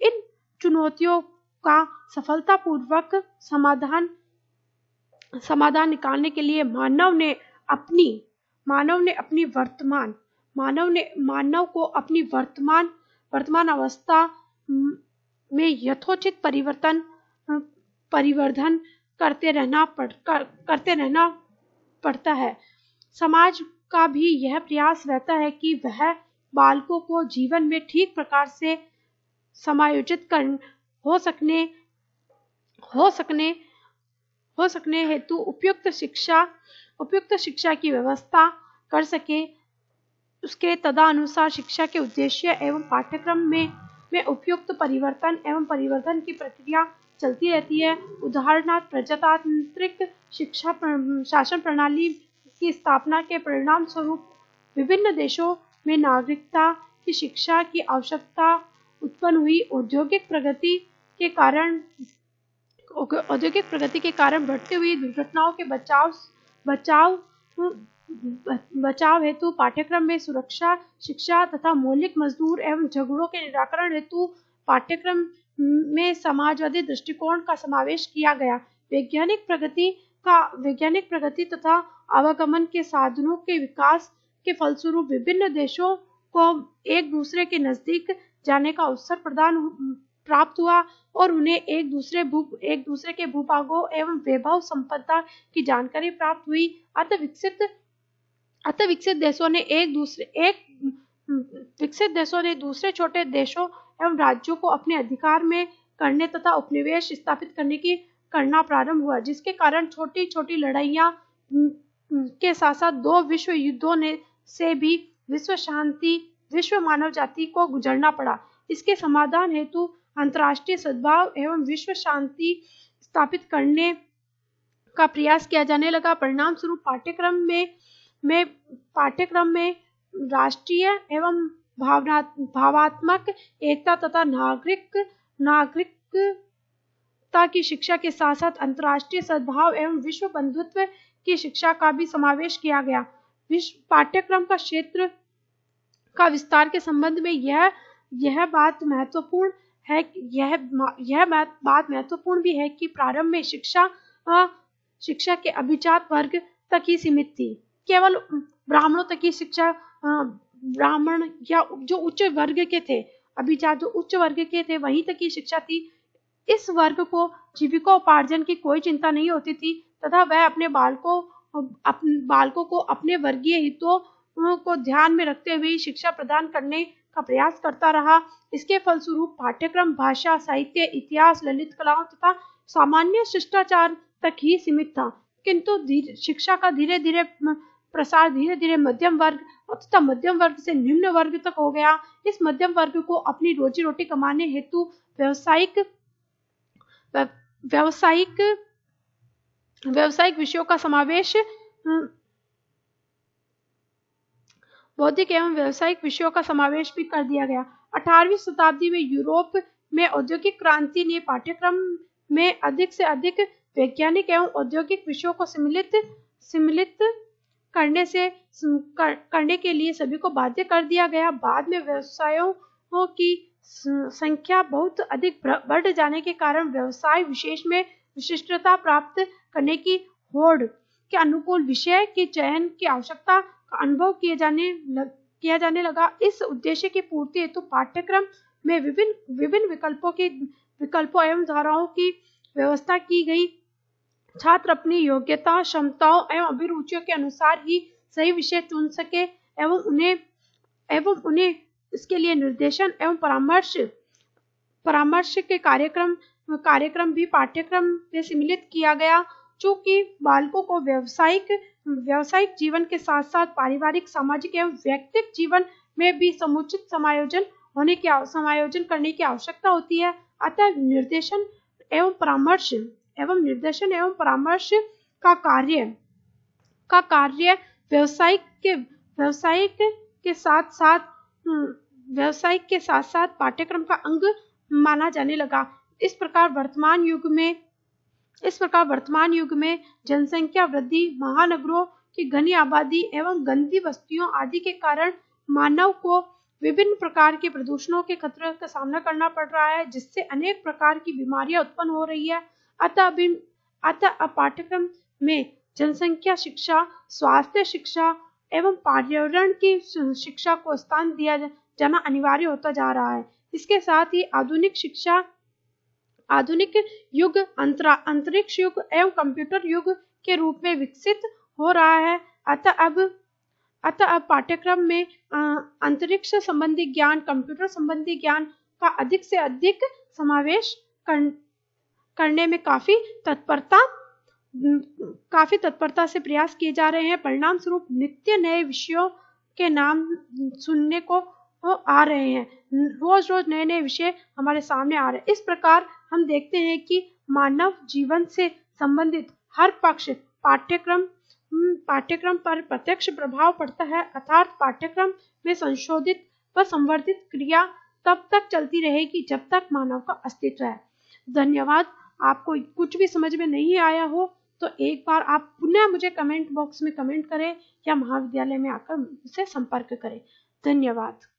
इन चुनौतियों का सफलतापूर्वक समाधान समाधान निकालने के लिए मानव ने अपनी मानव ने अपनी वर्तमान मानव ने मानव को अपनी वर्तमान वर्तमान अवस्था में यथोचित परिवर्तन परिवर्धन करते रहना पड़ कर, करते रहना पड़ता है समाज का भी यह प्रयास रहता है कि वह बालकों को जीवन में ठीक प्रकार से समायोजित कर हो सकने हो सकने हो सकने हेतु उपयुक्त शिक्षा उपयुक्त शिक्षा की व्यवस्था कर सके उसके तदानुसार शिक्षा के उद्देश्य एवं पाठ्यक्रम में में उपयुक्त परिवर्तन एवं परिवर्तन की प्रक्रिया चलती रहती है उदाहरणार्थ प्रजातांत्रिक शिक्षा प्र, शासन प्रणाली की स्थापना के परिणाम स्वरूप विभिन्न देशों में नागरिकता की शिक्षा की आवश्यकता उत्पन्न हुई औद्योगिक प्रगति के कारण औद्योगिक प्रगति के कारण बढ़ती हुई दुर्घटनाओं के बचाव बचाव बचाव हेतु पाठ्यक्रम में सुरक्षा शिक्षा तथा मौलिक मजदूर एवं झगड़ों के निराकरण हेतु पाठ्यक्रम में समाजवादी दृष्टिकोण का समावेश किया गया वैज्ञानिक प्रगति का वैज्ञानिक प्रगति तथा आवागमन के साधनों के विकास के फलस्वरूप विभिन्न देशों को एक दूसरे के नजदीक जाने का अवसर प्रदान प्राप्त हुआ और उन्हें एक दूसरे भूप एक दूसरे के भूभागों एवं वैभव संपदा की जानकारी प्राप्त हुई अत विकसित अत विकसित देशों ने एक दूसरे एक विकसित देशों ने दूसरे छोटे देशों एवं राज्यों को अपने अधिकार में करने तथा उपनिवेश स्थापित करने की करना प्रारंभ हुआ जिसके कारण छोटी छोटी लड़ाइया के साथ साथ दो विश्व युद्धों ने से भी विश्व शांति विश्व मानव जाति को गुजरना पड़ा इसके समाधान हेतु अंतर्राष्ट्रीय सद्भाव एवं विश्व शांति स्थापित करने का प्रयास किया जाने लगा परिणाम स्वरूप पाठ्यक्रम में में पाठ्यक्रम में राष्ट्रीय एवं भावना भावात्मक एकता तथा नागरिक नागरिकता की शिक्षा के साथ साथ अंतरराष्ट्रीय सद्भाव एवं विश्व बंधुत्व की शिक्षा का भी समावेश किया गया विश्व पाठ्यक्रम का क्षेत्र का विस्तार के संबंध में यह यह बात महत्वपूर्ण है यह यह बात महत्वपूर्ण भी है कि प्रारंभ में शिक्षा आ, शिक्षा के अभिजात वर्ग तक ही सीमित थी केवल ब्राह्मणों तक ही शिक्षा ब्राह्मण या जो उच्च वर्ग के थे अभिजात जो उच्च वर्ग के थे वहीं तक ही शिक्षा थी इस वर्ग को जीविकोपार्जन की कोई चिंता नहीं होती थी तथा वह अपने बालकों अप, बालकों को अपने वर्गीय हितों को ध्यान में रखते हुए शिक्षा प्रदान करने का प्रयास करता रहा इसके फलस्वरूप पाठ्यक्रम भाषा साहित्य इतिहास ललित कलाओं तथा सामान्य शिष्टाचार तक ही सीमित था किंतु शिक्षा का धीरे धीरे प्रसार धीरे धीरे मध्यम वर्ग तथा मध्यम वर्ग से निम्न वर्ग तक हो गया इस मध्यम वर्ग को अपनी रोजी रोटी कमाने हेतु व्यवसायिक व्यावसायिक व्यवसायिक विषयों का समावेश हम्म, बौद्धिक एवं व्यवसायिक विषयों का समावेश भी कर दिया गया 18वीं शताब्दी में यूरोप में औद्योगिक क्रांति ने पाठ्यक्रम में अधिक से अधिक वैज्ञानिक एवं औद्योगिक विषयों को सम्मिलित सम्मिलित करने से कर, करने के लिए सभी को बाध्य कर दिया गया बाद में व्यवसायों की संख्या बहुत अधिक बढ़ जाने के कारण व्यवसाय विशेष में विशिष्टता प्राप्त करने की होड़ के अनुकूल विषय के चयन की आवश्यकता का अनुभव किए जाने लग, किया जाने लगा इस उद्देश्य की पूर्ति हेतु पाठ्यक्रम में विभिन्न विभिन्न विकल्पों के विकल्पों एवं धाराओं की व्यवस्था की गई छात्र अपनी योग्यता क्षमताओं एवं अभिरुचियों के अनुसार ही सही विषय चुन सके एवं उन्हें एवं उन्हें इसके लिए निर्देशन एवं परामर्श परामर्श के कार्यक्रम कार्यक्रम भी पाठ्यक्रम में सम्मिलित किया गया जो कि बालकों को व्यवसायिक व्यावसायिक जीवन के साथ साथ पारिवारिक सामाजिक एवं व्यक्तिगत जीवन में भी समुचित समायोजन होने की समायोजन करने की आवश्यकता होती है अतः निर्देशन एवं परामर्श एवं निर्देशन एवं परामर्श का कार्य का कार्य व्यवसायिक के व्यवसायिक के साथ साथ व्यवसायिक के साथ साथ पाठ्यक्रम का अंग माना जाने लगा इस प्रकार वर्तमान युग में इस प्रकार वर्तमान युग में जनसंख्या वृद्धि महानगरों की घनी आबादी एवं गंदी बस्तियों आदि के कारण मानव को विभिन्न प्रकार के प्रदूषणों के खतरे का सामना करना पड़ रहा है जिससे अनेक प्रकार की बीमारियां उत्पन्न हो रही है अतः अभी अतः पाठ्यक्रम में जनसंख्या शिक्षा स्वास्थ्य शिक्षा एवं पर्यावरण की शिक्षा को स्थान दिया जाना अनिवार्य होता जा रहा है इसके साथ ही आधुनिक शिक्षा आधुनिक युग अंतरा अंतरिक्ष युग एवं कंप्यूटर युग के रूप में विकसित हो रहा है अतः अब अतः अब पाठ्यक्रम में अंतरिक्ष संबंधी ज्ञान कंप्यूटर संबंधी ज्ञान का अधिक से अधिक समावेश कर, करने में काफी तत्परता काफी तत्परता से प्रयास किए जा रहे हैं परिणाम स्वरूप नित्य नए विषयों के नाम सुनने को आ रहे हैं रोज रोज नए नए विषय हमारे सामने आ रहे हैं इस प्रकार हम देखते हैं कि मानव जीवन से संबंधित हर पक्ष पाठ्यक्रम हम्म, पाठ्यक्रम पर प्रत्यक्ष प्रभाव पड़ता है अर्थात पाठ्यक्रम में संशोधित व संवर्धित क्रिया तब तक चलती रहेगी जब तक मानव का अस्तित्व है धन्यवाद आपको कुछ भी समझ में नहीं आया हो तो एक बार आप पुनः मुझे कमेंट बॉक्स में कमेंट करें या महाविद्यालय में आकर मुझसे संपर्क करें धन्यवाद